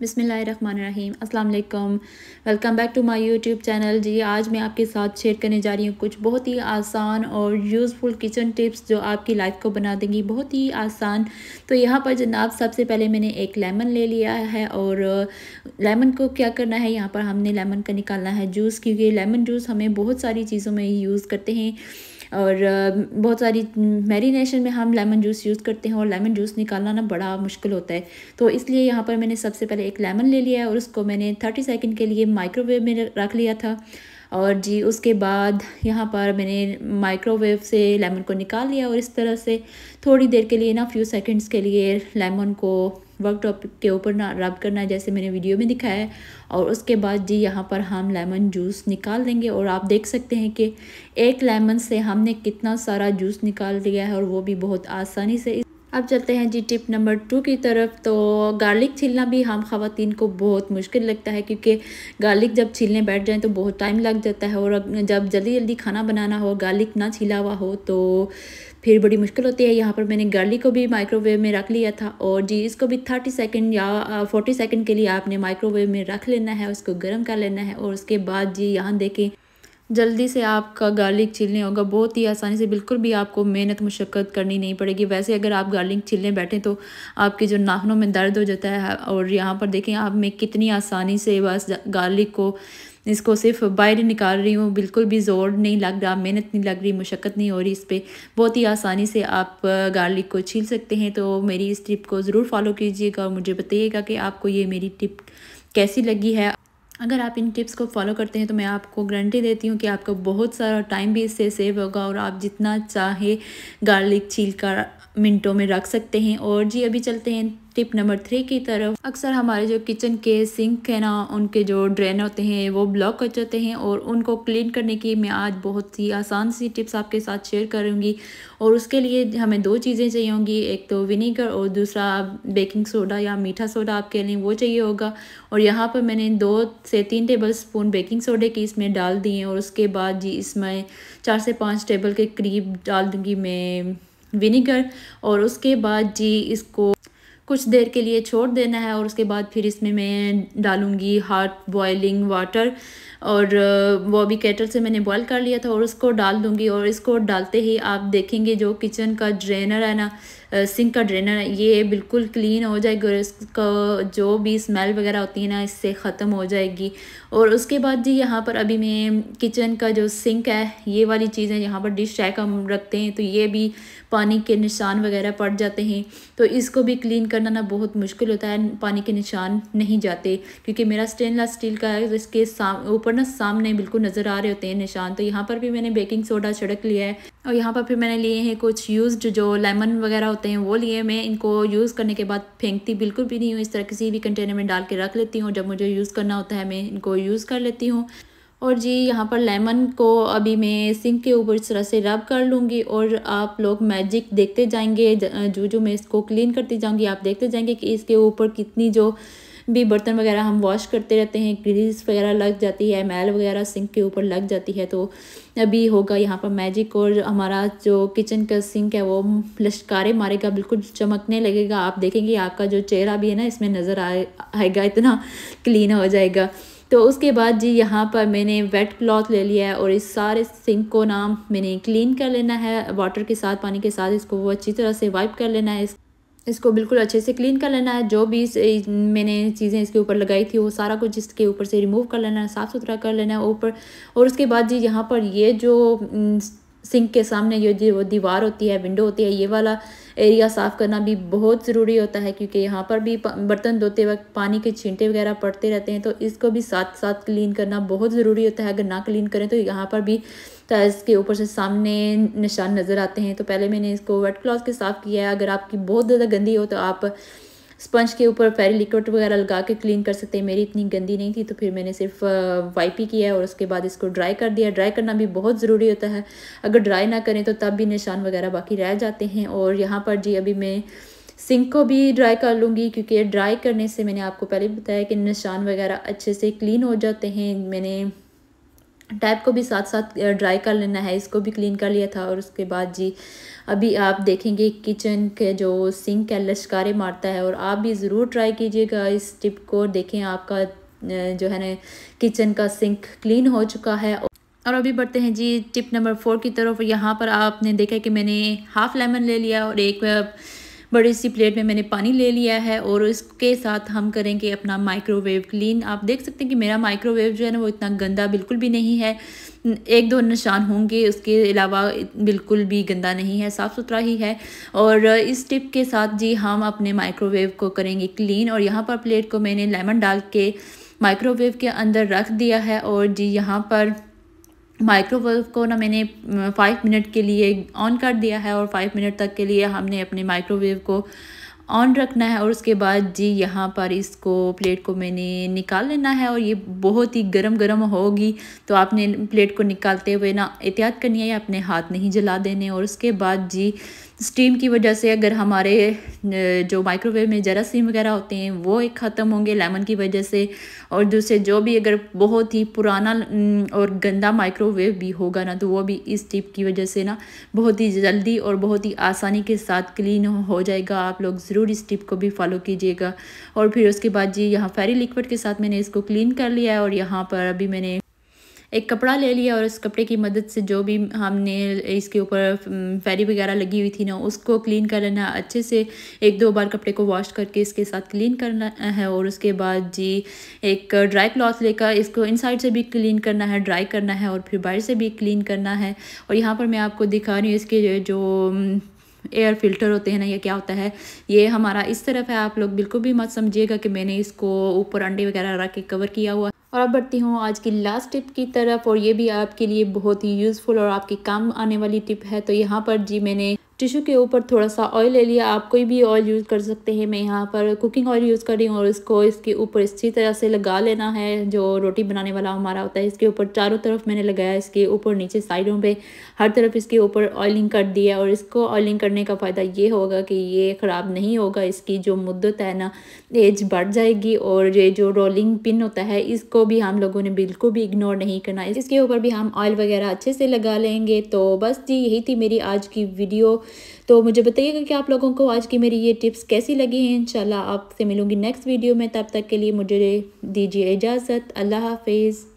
बिसमीम अल्लाम welcome back to my YouTube channel जी आज मैं आपके साथ शेयर करने जा रही हूँ कुछ बहुत ही आसान और यूज़फुल किचन टिप्स जो आपकी लाइफ को बना देंगी बहुत ही आसान तो यहाँ पर जनाब सबसे पहले मैंने एक लेमन ले लिया है और लेमन को क्या करना है यहाँ पर हमने लेमन का निकालना है जूस क्योंकि लेमन जूस हमें बहुत सारी चीज़ों में यूज़ करते हैं और बहुत सारी मैरिनेशन में हम लेमन जूस यूज़ करते हैं और लेमन जूस निकालना ना बड़ा मुश्किल होता है तो इसलिए यहाँ पर मैंने सबसे पहले एक लेमन ले लिया और उसको मैंने थर्टी सेकेंड के लिए माइक्रोवेव में रख लिया था और जी उसके बाद यहाँ पर मैंने माइक्रोवेव से लेमन को निकाल लिया और इस तरह से थोड़ी देर के लिए ना फ्यू सेकंड्स के लिए लेमन को वर्क टॉपिक के ऊपर ना रब करना है जैसे मैंने वीडियो में दिखाया है और उसके बाद जी यहाँ पर हम लेमन जूस निकाल देंगे और आप देख सकते हैं कि एक लेमन से हमने कितना सारा जूस निकाल दिया है और वो भी बहुत आसानी से अब चलते हैं जी टिप नंबर टू की तरफ तो गार्लिक छीलना भी हम खातन को बहुत मुश्किल लगता है क्योंकि गार्लिक जब छीलने बैठ जाएँ तो बहुत टाइम लग जाता है और जब जल्दी जल्दी खाना बनाना हो गार्लिक ना छीला हुआ हो तो फिर बड़ी मुश्किल होती है यहाँ पर मैंने गार्लिक को भी माइक्रोवेव में रख लिया था और जी इसको भी थर्टी सेकेंड या फोर्टी सेकेंड के लिए आपने माइक्रोवेव में रख लेना है उसको गर्म कर लेना है और उसके बाद जी यहाँ देखें जल्दी से आपका गार्लिक छिलने होगा बहुत ही आसानी से बिल्कुल भी आपको मेहनत मशक्क़त करनी नहीं पड़ेगी वैसे अगर आप गार्लिक छिलने बैठें तो आपके जो नाखनों में दर्द हो जाता है और यहाँ पर देखें आप में कितनी आसानी से बस गार्लिक को इसको सिर्फ बाहर निकाल रही हूँ बिल्कुल भी जोर नहीं लग रहा मेहनत नहीं लग रही मुशक्क़त नहीं हो रही इस पर बहुत ही आसानी से आप गार्लिक को छील सकते हैं तो मेरी इस ट्रिप को ज़रूर फॉलो कीजिएगा और मुझे बताइएगा कि आपको ये मेरी टिप कैसी लगी है अगर आप इन टिप्स को फॉलो करते हैं तो मैं आपको गारंटी देती हूँ कि आपको बहुत सारा टाइम भी इससे सेव होगा और आप जितना चाहे गार्लिक छील कर मिनटों में रख सकते हैं और जी अभी चलते हैं टिप नंबर थ्री की तरफ अक्सर हमारे जो किचन के सिंक है ना उनके जो ड्रेन होते हैं वो ब्लॉक हो जाते हैं और उनको क्लीन करने की मैं आज बहुत ही आसान सी टिप्स आपके साथ शेयर करूँगी और उसके लिए हमें दो चीज़ें चाहिए होंगी एक तो विनीगर और दूसरा बेकिंग सोडा या मीठा सोडा आपके लिए वो चाहिए होगा और यहाँ पर मैंने दो से तीन टेबल स्पून बेकिंग सोडे की इसमें डाल दिए और उसके बाद जी इसमें चार से पाँच टेबल के करीब डाल दूँगी मैं विनीगर और उसके बाद जी इसको कुछ देर के लिए छोड़ देना है और उसके बाद फिर इसमें मैं डालूँगी हॉट बॉयलिंग वाटर और वो भी केटल से मैंने बॉयल कर लिया था और उसको डाल दूँगी और इसको डालते ही आप देखेंगे जो किचन का ड्रेनर है ना सिंक का ड्रेनर ये बिल्कुल क्लीन हो जाएगी और इसका जो भी स्मेल वगैरह होती है ना इससे ख़त्म हो जाएगी और उसके बाद जी यहाँ पर अभी मैं किचन का जो सिंक है ये वाली चीज़ें यहाँ पर डिश रैक हम रखते हैं तो ये भी पानी के निशान वगैरह पड़ जाते हैं तो इसको भी क्लीन करना ना बहुत मुश्किल होता है पानी के निशान नहीं जाते क्योंकि मेरा स्टेनलेस स्टील का है तो इसके ऊपर ना सामने बिल्कुल नज़र आ रहे होते हैं निशान तो यहाँ पर भी मैंने बेकिंग सोडा छिड़क लिया है और यहाँ पर फिर मैंने लिए हैं कुछ यूज्ड जो लेमन वगैरह होते हैं वो लिए मैं इनको यूज़ करने के बाद फेंकती बिल्कुल भी नहीं हूँ इस तरह किसी भी कंटेनर में डाल के रख लेती हूँ जब मुझे यूज़ करना होता है मैं इनको यूज़ कर लेती हूँ और जी यहाँ पर लेमन को अभी मैं सिंक के ऊपर इस तरह से रब कर लूँगी और आप लोग मैजिक देखते जाएंगे जो जो मैं इसको क्लीन करती जाऊँगी आप देखते जाएंगे कि इसके ऊपर कितनी जो भी बर्तन वगैरह हम वॉश करते रहते हैं ग्रीस वगैरह लग जाती है मैल वगैरह सिंक के ऊपर लग जाती है तो अभी होगा यहाँ पर मैजिक और हमारा जो किचन का सिंक है वो लश्कारे मारेगा बिल्कुल चमकने लगेगा आप देखेंगे आपका जो चेहरा भी है ना इसमें नज़र आएगा इतना क्लीन हो जाएगा तो उसके बाद जी यहाँ पर मैंने वेट क्लॉथ ले लिया है और इस सारे सिंक को ना मैंने क्लीन कर लेना है वाटर के साथ पानी के साथ इसको वो अच्छी तरह से वाइप कर लेना है इस इसको बिल्कुल अच्छे से क्लीन कर लेना है जो भी मैंने चीज़ें इसके ऊपर लगाई थी वो सारा कुछ इसके ऊपर से रिमूव कर लेना है साफ़ सुथरा कर लेना है ऊपर और उसके बाद जी यहाँ पर ये जो सिंक के सामने ये वो दीवार होती है विंडो होती है ये वाला एरिया साफ़ करना भी बहुत ज़रूरी होता है क्योंकि यहाँ पर भी बर्तन धोते वक्त पानी के छींटे वगैरह पड़ते रहते हैं तो इसको भी साथ साथ क्लीन करना बहुत ज़रूरी होता है अगर ना क्लीन करें तो यहाँ पर भी टाइल्स के ऊपर से सामने निशान नज़र आते हैं तो पहले मैंने इसको वेट क्लॉथ के साफ़ किया है अगर आपकी बहुत ज़्यादा गंदी हो तो आप स्पंज के ऊपर फेरी लिक्विड वगैरह लगा के क्लीन कर सकते हैं मेरी इतनी गंदी नहीं थी तो फिर मैंने सिर्फ वाइप ही किया और उसके बाद इसको ड्राई कर दिया ड्राई करना भी बहुत ज़रूरी होता है अगर ड्राई ना करें तो तब भी निशान वगैरह बाकी रह जाते हैं और यहाँ पर जी अभी मैं सिंक को भी ड्राई कर लूँगी क्योंकि ड्राई करने से मैंने आपको पहले बताया कि निशान वगैरह अच्छे से क्लीन हो जाते हैं मैंने टैप को भी साथ साथ ड्राई कर लेना है इसको भी क्लीन कर लिया था और उसके बाद जी अभी आप देखेंगे किचन के जो सिंक है लश्कारे मारता है और आप भी ज़रूर ट्राई कीजिएगा इस टिप को देखें आपका जो है ना किचन का सिंक क्लीन हो चुका है और अभी बढ़ते हैं जी टिप नंबर फोर की तरफ यहाँ पर आपने देखा कि मैंने हाफ़ लेमन ले लिया और एक बड़ी सी प्लेट में मैंने पानी ले लिया है और इसके साथ हम करेंगे अपना माइक्रोवेव क्लीन आप देख सकते हैं कि मेरा माइक्रोवेव जो है ना वो इतना गंदा बिल्कुल भी नहीं है एक दो निशान होंगे उसके अलावा बिल्कुल भी गंदा नहीं है साफ़ सुथरा ही है और इस टिप के साथ जी हम अपने माइक्रोवेव को करेंगे क्लीन और यहाँ पर प्लेट को मैंने लेमन डाल के माइक्रोवेव के अंदर रख दिया है और जी यहाँ पर माइक्रोवेव को ना मैंने फाइव मिनट के लिए ऑन कर दिया है और फाइव मिनट तक के लिए हमने अपने माइक्रोवेव को ऑन रखना है और उसके बाद जी यहाँ पर इसको प्लेट को मैंने निकाल लेना है और ये बहुत ही गरम गरम होगी तो आपने प्लेट को निकालते हुए ना एहतियात करनी है अपने हाथ नहीं जला देने और उसके बाद जी स्टीम की वजह से अगर हमारे जो माइक्रोवेव में जरासीम वगैरह होते हैं वो एक ख़त्म होंगे लेमन की वजह से और दूसरे जो भी अगर बहुत ही पुराना और गंदा माइक्रोवेव भी होगा ना तो वो भी इस टिप की वजह से ना बहुत ही जल्दी और बहुत ही आसानी के साथ क्लीन हो जाएगा आप लोग ज़रूर इस टिप को भी फॉलो कीजिएगा और फिर उसके बाद जी यहाँ फेरी लिक्विड के साथ मैंने इसको क्लीन कर लिया है और यहाँ पर अभी मैंने एक कपड़ा ले लिया और उस कपड़े की मदद से जो भी हमने इसके ऊपर फेरी वगैरह लगी हुई थी ना उसको क्लीन कर लेना अच्छे से एक दो बार कपड़े को वॉश करके इसके साथ क्लीन करना है और उसके बाद जी एक ड्राई क्लॉथ लेकर इसको इन साइड से भी क्लीन करना है ड्राई करना है और फिर बाहर से भी क्लीन करना है और यहाँ पर मैं आपको दिखा रही हूँ इसके जो एयर फिल्टर होते हैं ना ये क्या होता है ये हमारा इस तरफ है आप लोग बिल्कुल भी मत समझिएगा कि मैंने इसको ऊपर अंडे वगैरह रख के कवर किया हुआ और अब बढ़ती हूँ आज की लास्ट टिप की तरफ और ये भी आपके लिए बहुत ही यूज़फुल और आपके काम आने वाली टिप है तो यहाँ पर जी मैंने टिशू के ऊपर थोड़ा सा ऑयल ले लिया आप कोई भी ऑयल यूज़ कर सकते हैं मैं यहाँ पर कुकिंग ऑयल यूज़ कर रही हूँ और इसको इसके ऊपर इसी तरह से लगा लेना है जो रोटी बनाने वाला हमारा होता है इसके ऊपर चारों तरफ मैंने लगाया इसके ऊपर नीचे साइडों पे हर तरफ इसके ऊपर ऑयलिंग कर दिया और इसको ऑयलिंग करने का फ़ायदा ये होगा कि ये ख़राब नहीं होगा इसकी जो मुद्दत है ना एज बढ़ जाएगी और ये जो रोलिंग पिन होता है इसको भी हम लोगों ने बिल्कुल भी इग्नोर नहीं करना इसके ऊपर भी हम ऑयल वगैरह अच्छे से लगा लेंगे तो बस जी यही थी मेरी आज की वीडियो तो मुझे बताइएगा कि आप लोगों को आज की मेरी ये टिप्स कैसी लगी हैं इंशाल्लाह आपसे मिलूंगी नेक्स्ट वीडियो में तब तक के लिए मुझे दीजिए इजाज़त अल्लाह हाफिज़